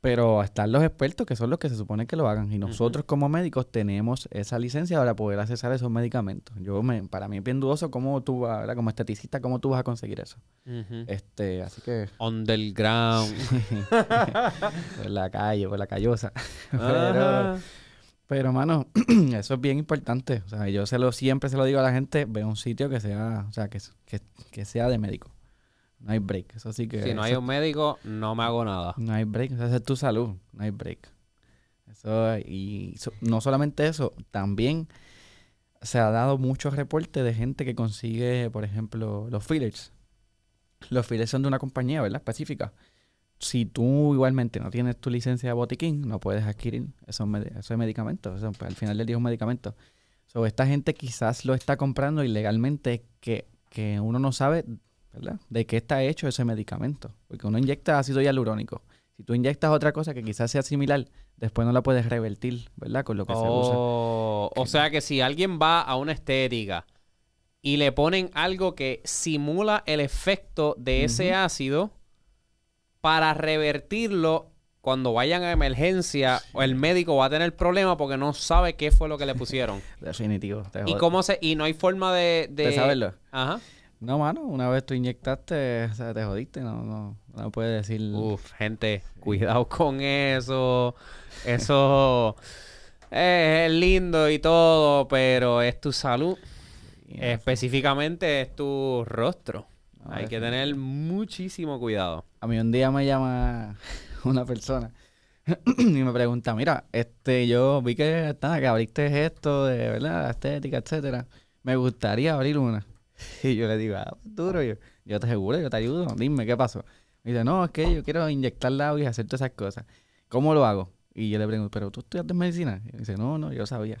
Pero están los expertos que son los que se supone que lo hagan. Y nosotros como médicos tenemos esa licencia para poder accesar esos medicamentos. Yo para mí es bien dudoso cómo tú vas, como esteticista, cómo tú vas a conseguir eso. Este, así que. ground. en la calle, por la callosa. pero, pero, mano, eso es bien importante. O sea, yo se lo, siempre se lo digo a la gente, ve un sitio que sea, o sea, que sea de médico. No hay break. Eso que. Si no hay un médico, no me hago nada. No hay break. Esa es tu salud. No hay break. Eso, y no solamente eso, también se ha dado muchos reportes de gente que consigue, por ejemplo, los fillers. Los fillers son de una compañía, ¿verdad? Específica. Si tú igualmente no tienes tu licencia de botiquín, no puedes adquirir esos, medicamentos. Pues, al final del día es un medicamento. esta gente quizás lo está comprando ilegalmente que, que uno no sabe ¿verdad? De qué está hecho ese medicamento. Porque uno inyecta ácido hialurónico. Si tú inyectas otra cosa que quizás sea similar, después no la puedes revertir, ¿verdad? Con lo que se usa. Oh, o sea que si alguien va a una estética y le ponen algo que simula el efecto de ese ácido para revertirlo cuando vayan a emergencia el médico va a tener problema porque no sabe qué fue lo que le pusieron. Definitivo. y cómo se y no hay forma de... de saberlo. Ajá. No, mano, una vez tú inyectaste, o sea, te jodiste, no, no, no puedes decir. Uf, gente, cuidado con eso. Eso es, lindo y todo, pero es tu salud. Específicamente es tu rostro. Hay que tener muchísimo cuidado. A mí un día me llama una persona y me pregunta, mira, este, yo vi que, que abriste esto de, ¿verdad? estética, etcétera. Me gustaría abrir una. Y yo le digo, ah, pues, duro, yo, yo te aseguro, yo te ayudo, dime qué pasó. Y dice, no, es que yo quiero inyectar agua y hacer todas esas cosas. ¿Cómo lo hago? Y yo le pregunto, ¿pero tú estudiaste medicina? Y dice, no, no, yo sabía.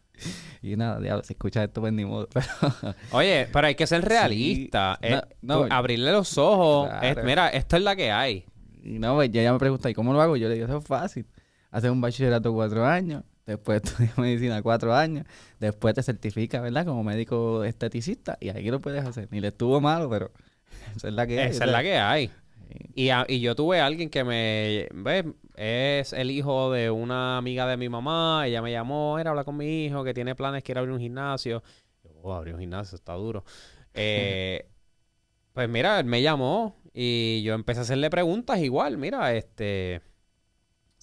y nada, se escucha esto, pues ni modo. Oye, pero hay que ser realista. no, abrirle los ojos. mira, esto es la que hay. Y no, pues ya, me pregunta, ¿y cómo lo hago? Yo le digo, eso es fácil. Haces un bachillerato cuatro años, después estudias medicina cuatro años, después te certifica, ¿verdad? Como médico esteticista y ahí lo puedes hacer. Ni le estuvo malo, pero esa es la que hay. es la que hay. Y, yo tuve a alguien que me... ¿ves? Es el hijo de una amiga de mi mamá. Ella me llamó, era hablar con mi hijo, que tiene planes, quiere abrir un gimnasio. oh, abrir un gimnasio, está duro. Eh, pues mira, él me llamó y yo empecé a hacerle preguntas igual. Mira, este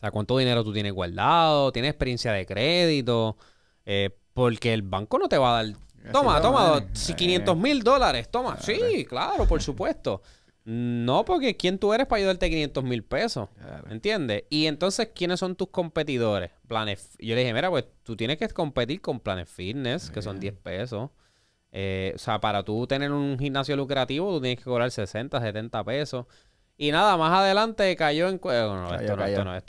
sea, cuánto dinero tú tienes guardado, tienes experiencia de crédito, eh, porque el banco no te va a dar. Toma, toma, 500 mil dólares, toma. Sí, claro, por supuesto. No, porque ¿quién tú eres para ayudarte 500 mil pesos? ¿Entiendes? Y entonces, ¿quiénes son tus competidores? Yo le dije, mira, pues tú tienes que competir con planes Fitness, que son 10 pesos. Eh, o sea, para tú tener un gimnasio lucrativo, tú tienes que cobrar 60, 70 pesos. Y nada, más adelante cayó en... Eh, esto,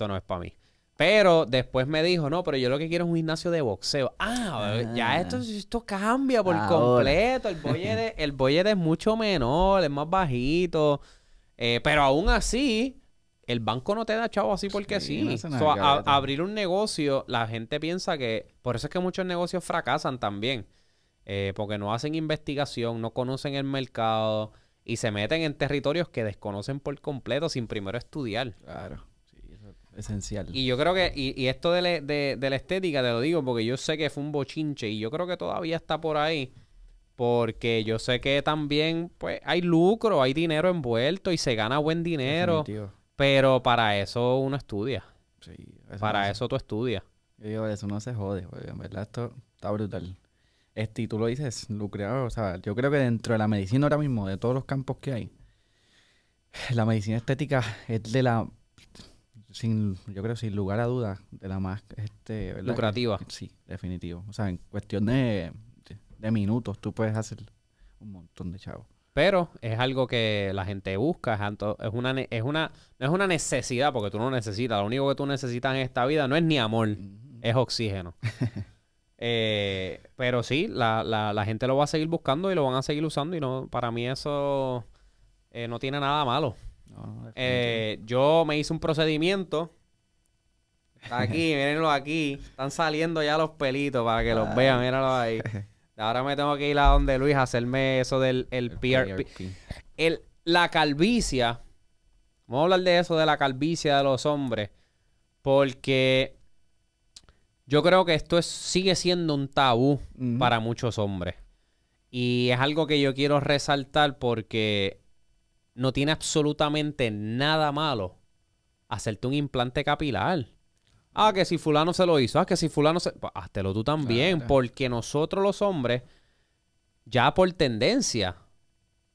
no, no, es para mí. Pero después me dijo, no, pero yo lo que quiero es un gimnasio de boxeo. Ah, eh, ya ah. esto, esto cambia por completo. El boyer es mucho menor, es más bajito. Eh, pero aún así, el banco no te da chavo así porque sí. a, abrir un negocio, la gente piensa que... Por eso es que muchos negocios fracasan también. porque no hacen investigación, no conocen el mercado y se meten en territorios que desconocen por completo sin primero estudiar. Claro, esencial. Y yo creo que, y, y esto de, la estética, te lo digo porque yo sé que fue un bochinche y yo creo que todavía está por ahí. Porque yo sé que también, pues, hay lucro, hay dinero envuelto y se gana buen dinero. Pero para eso uno estudia. Sí. para eso tú estudias. Yo digo, eso no se jode, en verdad esto está brutal. Este, y tú lo dices, lucrado, o sea, yo creo que dentro de la medicina ahora mismo, de todos los campos que hay, la medicina estética es de la, yo creo sin lugar a dudas, de la más este, lucrativa. Eh, sí, definitivo. O sea, en cuestión de, minutos tú puedes hacer un montón de chavos pero es algo que la gente busca, es una, es una, es una necesidad, porque tú no necesitas, lo único que tú necesitas en esta vida no es ni amor, es oxígeno. eh, pero sí, la, gente lo va a seguir buscando y lo van a seguir usando y no para mí eso eh, no tiene nada malo. Eh, yo me hice un procedimiento. Aquí, mírenlo aquí. Están saliendo ya los pelitos para que los ah. vean, mírenlo ahí. Ahora me tengo que ir a donde Luis a hacerme eso del el, el la calvicia. Vamos a hablar de eso, de la calvicia de los hombres. Porque yo creo que esto sigue siendo un tabú para muchos hombres. Y es algo que yo quiero resaltar porque no tiene absolutamente nada malo hacerte un implante capilar. Ah, que si fulano se lo hizo, ah, que si fulano se... Pues, tú también, porque nosotros los hombres, ya por tendencia,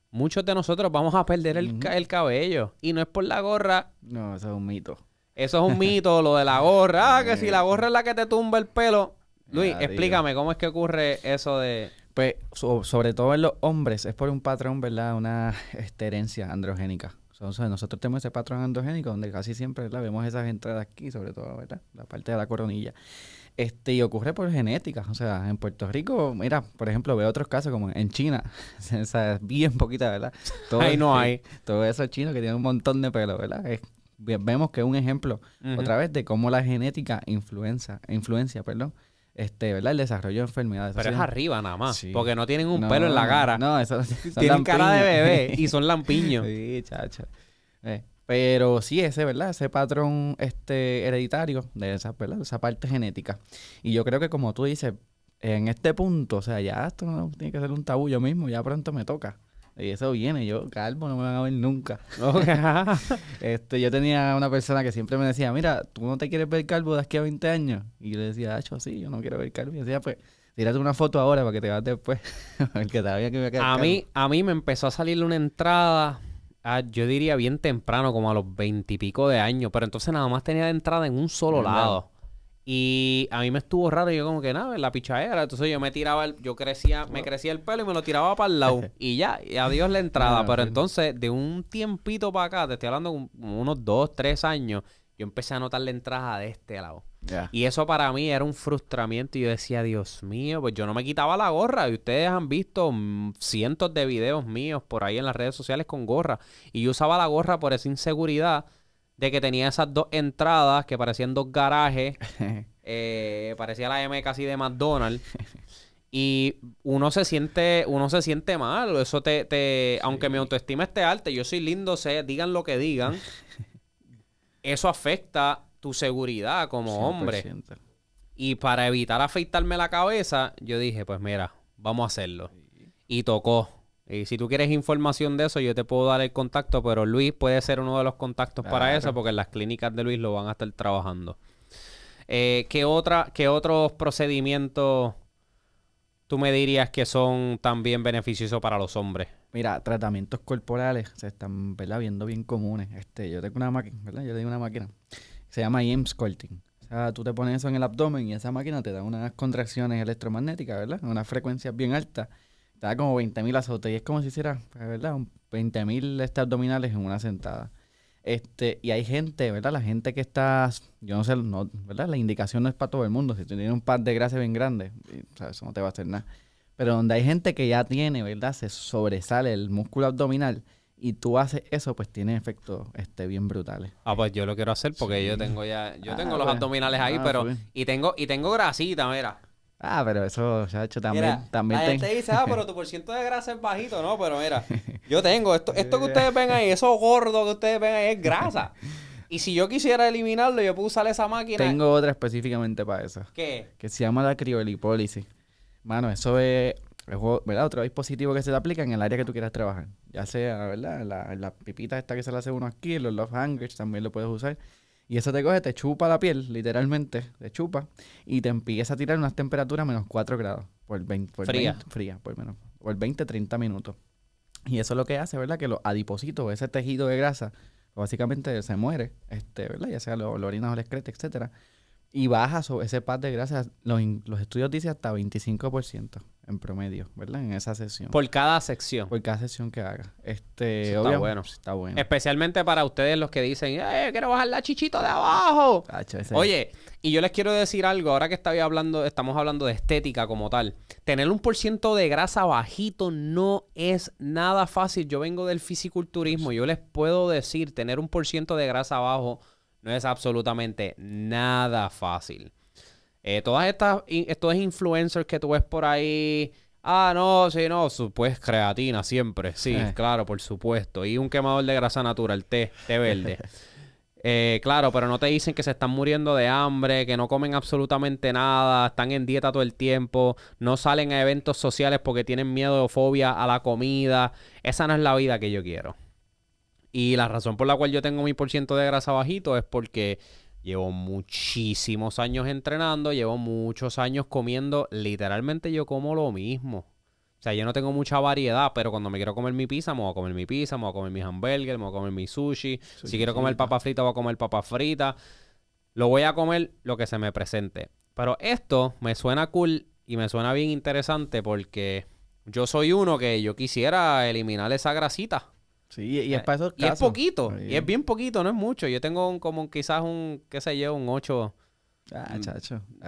muchos de nosotros vamos a perder el, el cabello. Y no es por la gorra. No, eso es un mito. Eso es un mito, lo de la gorra. Ah, que si la eh. gorra es la que te tumba el pelo. Luis, explícame cómo es que ocurre eso de... Pues sobre todo en los hombres es por un patrón, ¿verdad? Una esterencia herencia androgénica. Entonces nosotros tenemos ese patrón androgénico donde casi siempre ¿verdad? vemos esas entradas aquí, sobre todo, ¿verdad? La parte de la coronilla. Este, y ocurre por genética. O sea, en Puerto Rico, mira, por ejemplo, veo otros casos como en China. o es bien poquita, ¿verdad? Ahí no hay. Todo eso chino que tiene un montón de pelo, ¿verdad? Es vemos que es un ejemplo otra vez de cómo la genética influencia, influencia, perdón, este, ¿verdad? El desarrollo de enfermedades. Pero es arriba nada más, porque no tienen un pelo en la cara. No, eso, tienen cara de bebé y son lampiños. sí, chacha eh, pero sí, ese, ¿verdad? Ese patrón este, hereditario de esa, esa parte genética. Y yo creo que como tú dices, en este punto, o sea, ya esto no tiene que ser un tabú yo mismo, ya pronto me toca. Y eso viene, yo calvo, no me van a ver nunca. este, yo tenía una persona que siempre me decía, mira, tú no te quieres ver calvo de aquí a 20 años. Y yo le decía, Acho, sí, yo no quiero ver calvo. Y decía, pues, tírate una foto ahora para que te veas después. que me a, mí, a mí me empezó a salir una entrada, ah, yo diría bien temprano, como a los 20 y pico de años. Pero entonces nada más tenía de entrada en un solo lado. Y a mí me estuvo raro, yo como que nada, la era. Entonces yo me tiraba, el, yo crecía, me crecía el pelo y me lo tiraba para el lado. y ya, adiós la entrada. Pero entonces, de un tiempito para acá, te estoy hablando unos dos, tres años, yo empecé a notar la entrada de este lado. Y eso para mí era un frustramiento. Y yo decía, Dios mío, pues yo no me quitaba la gorra. Y ustedes han visto mm, cientos de videos míos por ahí en las redes sociales con gorra. Y yo usaba la gorra por esa inseguridad de que tenía esas dos entradas que parecían dos garajes. Eh, parecía la M casi de McDonald's. y uno se siente uno se siente mal eso te, te aunque mi autoestima esté alta yo soy lindo sé digan lo que digan eso afecta tu seguridad como hombre y para evitar afeitarme la cabeza yo dije pues mira vamos a hacerlo y tocó y si tú quieres información de eso, yo te puedo dar el contacto, pero Luis puede ser uno de los contactos para eso, porque en las clínicas de Luis lo van a estar trabajando. Eh, ¿qué, otra, ¿Qué otros procedimientos tú me dirías que son también beneficiosos para los hombres? Mira, tratamientos corporales se están viendo bien comunes. Este, yo tengo una máquina, ¿verdad? Yo tengo una máquina. Se llama EMS O sea, tú te pones eso en el abdomen y esa máquina te da unas contracciones electromagnéticas, ¿verdad? Unas frecuencias bien altas te da como 20.000 mil azotes y es como si hiciera, pues, ¿verdad? 20 mil este abdominales en una sentada. Este, y hay gente, ¿verdad? La gente que está, yo no sé, no, ¿verdad? La indicación no es para todo el mundo. Si tú tienes un par de grasa bien grande, eso no te va a hacer nada. Pero donde hay gente que ya tiene, ¿verdad? Se sobresale el músculo abdominal y tú haces eso, pues tiene efectos este, bien brutales. Ah, pues yo lo quiero hacer porque yo tengo ya, yo ah, tengo los pues. abdominales ahí, ah, pero, pues. y tengo, y tengo grasita, mira. Ah, pero eso, se también. hecho también la gente dice, ah, pero tu por ciento de grasa es bajito, ¿no? Pero mira, yo tengo esto, esto que ustedes ven ahí, eso gordo que ustedes ven ahí es grasa. Y si yo quisiera eliminarlo, yo puedo usar esa máquina. Tengo otra específicamente para eso. ¿Qué? Que se llama la criolipólisis. Mano, eso es, otro dispositivo que se te aplica en el área que tú quieras trabajar. Ya sea, ¿verdad? La, la pipita esta que se le hace uno aquí, los love hangers también lo puedes usar. Y eso te coge, te chupa la piel, literalmente, te chupa, y te empieza a tirar unas temperaturas menos 4 grados, por 20, por fría. 20, fría, por menos, por 20, 30 minutos. Y eso es lo que hace, ¿verdad? Que los adipocitos, ese tejido de grasa, básicamente se muere, este, ¿verdad? Ya sea los lo o el etcétera. Y baja sobre ese par de grasa, los, los estudios dicen hasta 25% en promedio, ¿verdad? En esa sesión. Por cada sección. Por cada sesión que haga. Este, está bueno. Está bueno. Especialmente para ustedes los que dicen, ¡eh, quiero bajar la chichito de abajo! Oye, y yo les quiero decir algo, ahora que estaba hablando, estamos hablando de estética como tal. Tener un por ciento de grasa bajito no es nada fácil. Yo vengo del fisiculturismo, yo les puedo decir, tener un por ciento de grasa abajo no es absolutamente nada fácil. Eh, todas estas, estos influencers que tú ves por ahí, ah, no, sí, no, pues creatina siempre, sí, claro, por supuesto. Y un quemador de grasa natural, té, té verde. eh, claro, pero no te dicen que se están muriendo de hambre, que no comen absolutamente nada, están en dieta todo el tiempo, no salen a eventos sociales porque tienen miedo o fobia a la comida. Esa no es la vida que yo quiero. Y la razón por la cual yo tengo mi ciento de grasa bajito es porque Llevo muchísimos años entrenando, llevo muchos años comiendo. Literalmente yo como lo mismo. O sea, yo no tengo mucha variedad, pero cuando me quiero comer mi pizza, me voy a comer mi pizza, me voy a comer mi hamburger, me voy a comer mi sushi. si quiero comer papa frita, voy a comer papa frita. Lo voy a comer lo que se me presente. Pero esto me suena cool y me suena bien interesante porque yo soy uno que yo quisiera eliminar esa grasita y es eh, poquito, y es bien poquito, no es mucho. Yo tengo como quizás un, qué sé yo, un 8 ah,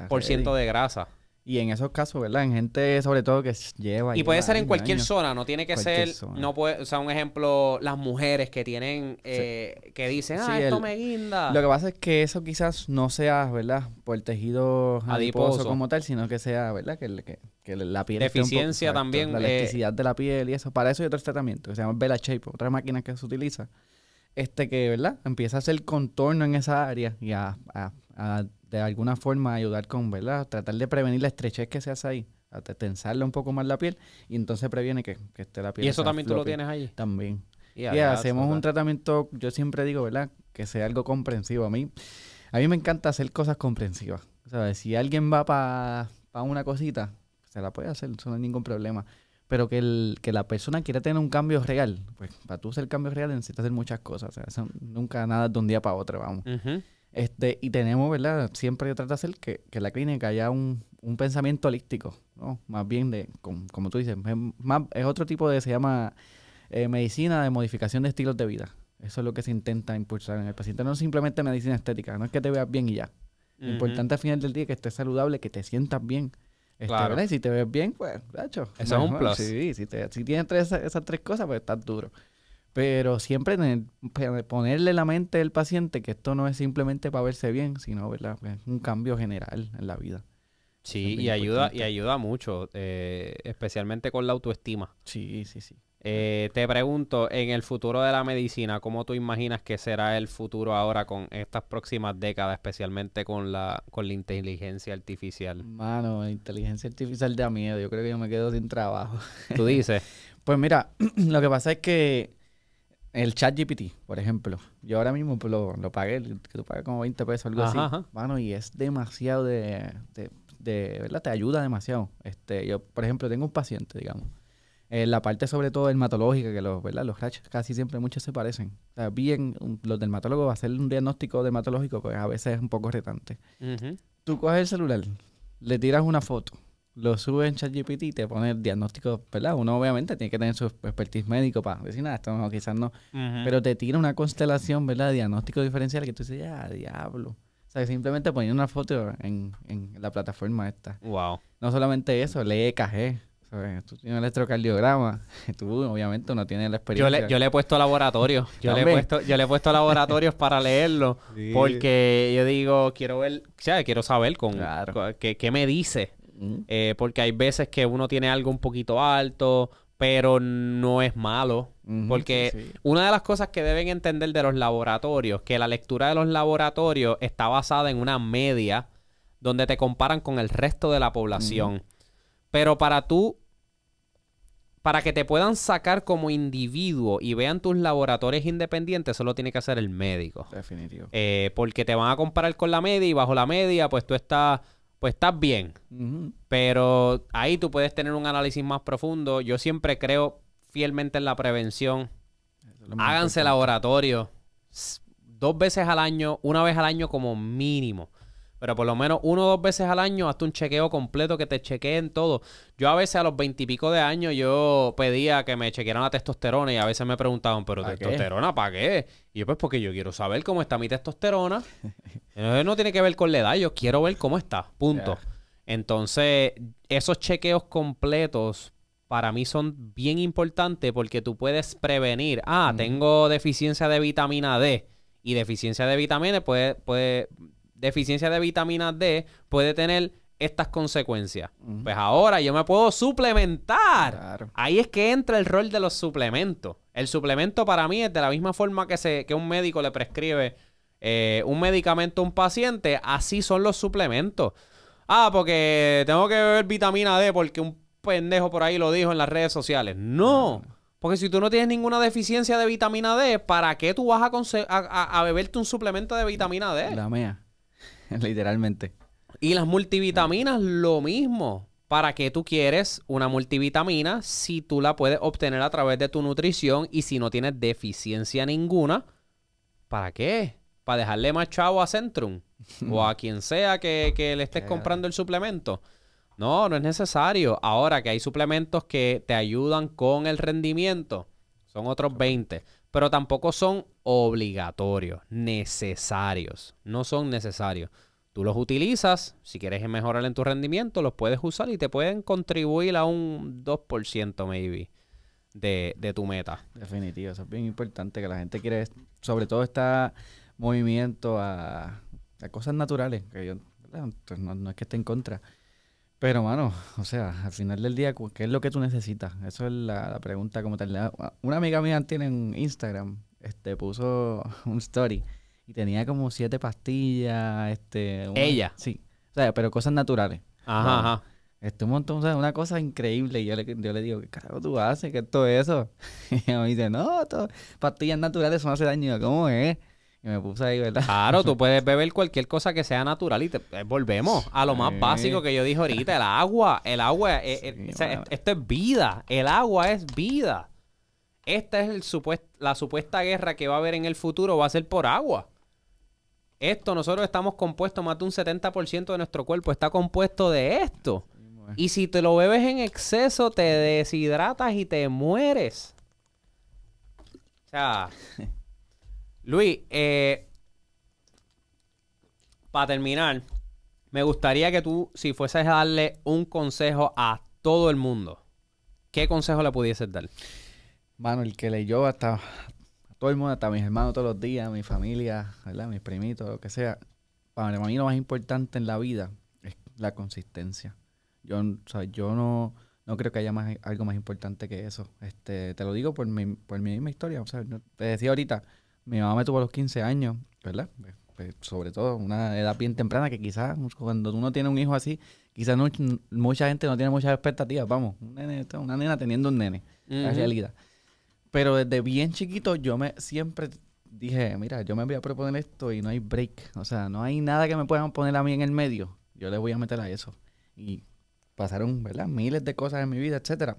por ciento de grasa. Y en esos casos, ¿verdad? En gente sobre todo que lleva... Y puede ser en cualquier zona, no tiene que ser... No puede, o sea, un ejemplo, las mujeres que tienen... Eh, que dicen, ah, esto me guinda. Lo que pasa es que eso quizás no sea, ¿verdad? Por el tejido adiposo, como tal, sino que sea, ¿verdad? Que, que, la piel... Deficiencia también. la eh, elasticidad de la piel y eso. Para eso hay otro tratamiento que se llama Bella Shape, otra máquina que se utiliza este que, ¿verdad? Empieza a hacer contorno en esa área y a, de alguna forma ayudar con, ¿verdad? Tratar de prevenir la estrechez que se hace ahí, a tensarle un poco más la piel y entonces previene que, esté la piel. ¿Y eso también tú lo tienes ahí? También. Y hacemos un tratamiento, yo siempre digo, ¿verdad? Que sea algo comprensivo. A mí, a mí me encanta hacer cosas comprensivas. O sea, Si alguien va para pa una cosita, se la puede hacer, eso no hay ningún problema pero que, el, que la persona quiera tener un cambio real. Pues para tú hacer cambio real necesitas hacer muchas cosas. nunca nada de un día para otro, vamos. este, y tenemos, ¿verdad? Siempre yo trato de hacer que, la clínica haya un, pensamiento holístico, ¿no? Más bien de, como, tú dices, es, es otro tipo de, se llama eh, medicina de modificación de estilos de vida. Eso es lo que se intenta impulsar en el paciente. No simplemente medicina estética, no es que te veas bien y ya. importante al final del día es que estés saludable, que te sientas bien este, claro. Y si te ves bien, pues, Eso es un plus. Sí, si, tienes esas tres cosas, pues estás duro. Pero siempre ponerle la mente al paciente que esto no es simplemente para verse bien, sino, ¿verdad? Pues, un cambio general en la vida. Sí, y ayuda, y ayuda mucho, eh, especialmente con la autoestima. Sí, sí, sí. Eh, te pregunto, en el futuro de la medicina, ¿cómo tú imaginas que será el futuro ahora con estas próximas décadas, especialmente con la, con la inteligencia artificial? Mano, inteligencia artificial da miedo. Yo creo que yo me quedo sin trabajo. ¿Tú dices? pues mira, lo que pasa es que el chat GPT, por ejemplo, yo ahora mismo lo, lo, pagué, que tú pagas como 20 pesos, algo así. Mano, y es demasiado de, ¿verdad? Te ayuda demasiado. Este, yo, por ejemplo, tengo un paciente, digamos eh, la parte sobre todo dermatológica, que los, ¿verdad? los rachas casi siempre muchos se parecen. O sea, bien, los dermatólogos hacer un diagnóstico dermatológico, pues a veces es un poco retante. Tú coges el celular, le tiras una foto, lo subes en ChatGPT y te pone el diagnóstico, ¿verdad? Uno obviamente tiene que tener su expertise médico para decir nada, esto no, quizás no. Pero te tira una constelación, ¿verdad? diagnóstico diferencial que tú dices, ya, ah, diablo. O sea, simplemente poniendo una foto en, la plataforma esta. Wow. No solamente eso, lee cajé Tú tienes un electrocardiograma, tú obviamente no tienes la experiencia. Yo le, he puesto laboratorios, yo, le he puesto, yo le he puesto laboratorios para leerlo, porque yo digo, quiero ver, O sea, Quiero saber con, qué, me dice, eh, porque hay veces que uno tiene algo un poquito alto, pero no es malo. porque una de las cosas que deben entender de los laboratorios, que la lectura de los laboratorios está basada en una media donde te comparan con el resto de la población. Pero para tú para que te puedan sacar como individuo y vean tus laboratorios independientes, solo tiene que hacer el médico. Definitivo. Eh, porque te van a comparar con la media y bajo la media, pues tú estás, pues estás bien. Pero ahí tú puedes tener un análisis más profundo. Yo siempre creo fielmente en la prevención. Háganse laboratorio dos veces al año, una vez al año como mínimo. Pero por lo menos uno o dos veces al año hazte un chequeo completo, que te chequeen todo. Yo a veces a los veintipico de años yo pedía que me chequearan la testosterona y a veces me preguntaban, ¿pero testosterona para qué? Y yo pues porque yo quiero saber cómo está mi testosterona. no tiene que ver con la edad, yo quiero ver cómo está, punto. Entonces, esos chequeos completos para mí son bien importantes porque tú puedes prevenir, ah, tengo deficiencia de vitamina D y deficiencia de vitaminas puede, puede deficiencia de vitamina D puede tener estas consecuencias. Pues ahora yo me puedo suplementar. Ahí es que entra el rol de los suplementos. El suplemento para mí es de la misma forma que, se, que un médico le prescribe eh, un medicamento a un paciente, así son los suplementos. Ah, porque tengo que beber vitamina D porque un pendejo por ahí lo dijo en las redes sociales. No. Porque si tú no tienes ninguna deficiencia de vitamina D, ¿para qué tú vas a, beberte un suplemento de vitamina D? La mía. Literalmente. Y las multivitaminas, lo mismo. ¿Para qué tú quieres una multivitamina si tú la puedes obtener a través de tu nutrición y si no tienes deficiencia ninguna? ¿Para qué? ¿Para dejarle más chavo a Centrum o a quien sea que, que le estés eh. comprando el suplemento? No, no es necesario. Ahora que hay suplementos que te ayudan con el rendimiento, son otros 20 pero tampoco son obligatorios, necesarios. No son necesarios. Tú los utilizas, si quieres mejorar en tu rendimiento, los puedes usar y te pueden contribuir a un 2% maybe de, de tu meta. Definitivo, eso es bien importante que la gente quiere, sobre todo este movimiento a, a cosas naturales, que yo no, no es que esté en contra pero, mano, o sea, al final del día, ¿qué es lo que tú necesitas? Eso es la, pregunta como tal. Ah, ah, una amiga mía tiene un Instagram, este, puso un story y tenía como siete pastillas, este... ¿Ella? Sí, o sea, pero cosas naturales. Ajá, Este, un montón, o sea, una cosa increíble. Y yo le, le digo, ¿qué carajo tú haces? ¿Qué es todo eso? Y me dice, no, pastillas naturales son hace daño. ¿Cómo es? Y me puse ahí, ¿verdad? Claro, tú puedes beber cualquier cosa que sea natural y eh, volvemos a lo más básico que yo dije ahorita, el agua. El agua, eh, eh, esto es vida, el agua es vida. Esta es la supuesta guerra que va a haber en el futuro, va a ser por agua. Esto, nosotros estamos compuestos, más de un 70% de nuestro cuerpo está compuesto de esto. Y si te lo bebes en exceso, te deshidratas y te mueres. O sea... Luis, eh, para terminar, me gustaría que tú, si fueses a darle un consejo a todo el mundo, ¿qué consejo le pudieses dar? Mano, el que leyó hasta a todo el mundo, hasta a mis hermanos todos los días, a mi familia, a mis primitos, lo que sea. Para mí lo más importante en la vida es la consistencia. Yo, yo no, no creo que haya más, algo más importante que eso. Este, te lo digo por mi, por mi misma historia. O sea, te decía ahorita, mi mamá me tuvo a los 15 años, ¿verdad? Pues, sobre todo, una edad bien temprana que quizás cuando uno tiene un hijo así, quizás mucha gente no tiene muchas expectativas, vamos, un nene, una nena teniendo un nene, la realidad. Pero desde bien chiquito yo me siempre dije, mira, yo me voy a proponer esto y no hay break, o sea, no hay nada que me puedan poner a mí en el medio, yo le voy a meter a eso. Y pasaron, ¿verdad? Miles de cosas en mi vida, etcétera.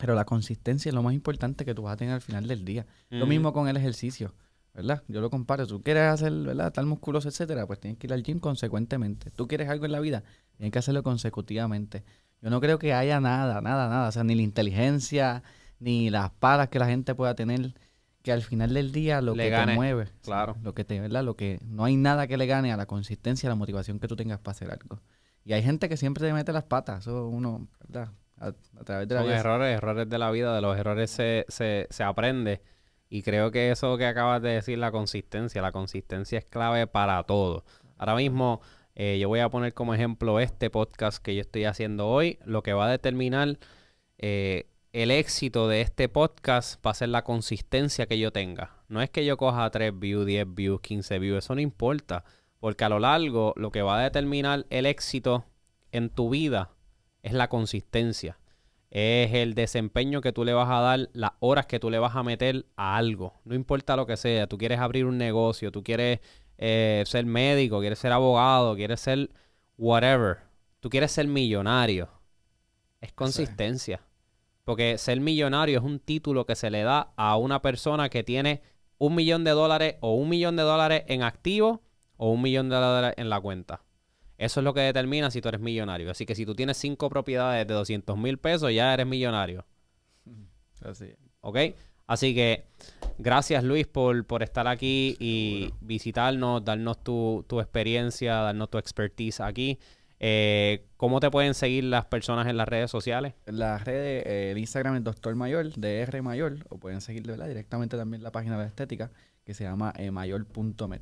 Pero la consistencia es lo más importante que tú vas a tener al final del día. Lo mismo con el ejercicio. ¿verdad? Yo lo comparo. Tú quieres hacer, ¿verdad? Tal musculoso, etcétera, pues tienes que ir al gym consecuentemente. Tú quieres algo en la vida, tienes que hacerlo consecutivamente. Yo no creo que haya nada, nada, nada. O sea, ni la inteligencia, ni las palas que la gente pueda tener, que al final del día lo que te mueve. Claro. Lo que te, ¿verdad? Lo que no hay nada que le gane a la consistencia, a la motivación que tú tengas para hacer algo. Y hay gente que siempre te mete las patas. Eso uno, ¿verdad? A, través de la errores, errores de la vida, de los errores se, se, se aprende y creo que eso que acabas de decir, la consistencia, la consistencia es clave para todo. Ahora mismo eh, yo voy a poner como ejemplo este podcast que yo estoy haciendo hoy. Lo que va a determinar eh, el éxito de este podcast va a ser la consistencia que yo tenga. No es que yo coja 3 views, 10 views, 15 views, eso no importa. Porque a lo largo lo que va a determinar el éxito en tu vida es la consistencia es el desempeño que tú le vas a dar, las horas que tú le vas a meter a algo. No importa lo que sea, tú quieres abrir un negocio, tú quieres eh, ser médico, quieres ser abogado, quieres ser whatever. Tú quieres ser millonario. Es consistencia. Porque ser millonario es un título que se le da a una persona que tiene un millón de dólares o un millón de dólares en activo o un millón de dólares en la cuenta. Eso es lo que determina si tú eres millonario. Así que si tú tienes cinco propiedades de 200 mil pesos, ya eres millonario. Así. ¿Ok? Así que gracias Luis por, por estar aquí y visitarnos, darnos tu, experiencia, darnos tu expertise aquí. Eh, ¿Cómo te pueden seguir las personas en las redes sociales? Las redes, eh, el Instagram es Doctor Mayor, DR Mayor, o pueden seguir directamente también la página de estética que se llama eh, mayor.med.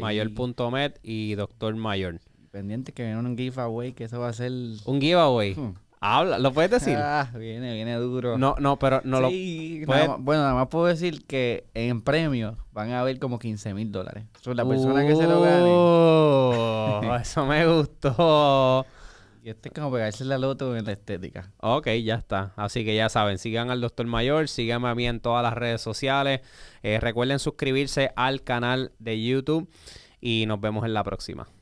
Mayor.med y Doctor Mayor pendiente que viene un giveaway, que eso va a ser... Un giveaway. Hmm. Habla, ¿lo puedes decir? Ah, viene, viene duro. No, no, pero no lo. bueno, nada más puedo decir que en premio van a haber como 15 mil dólares. Sobre la persona que se lo gane. Oh, eso me gustó. Y este es como pegarse la loto con la estética. Ok, ya está. Así que ya saben, sigan al Doctor Mayor, síganme a mí en todas las redes sociales. Eh, recuerden suscribirse al canal de YouTube y nos vemos en la próxima.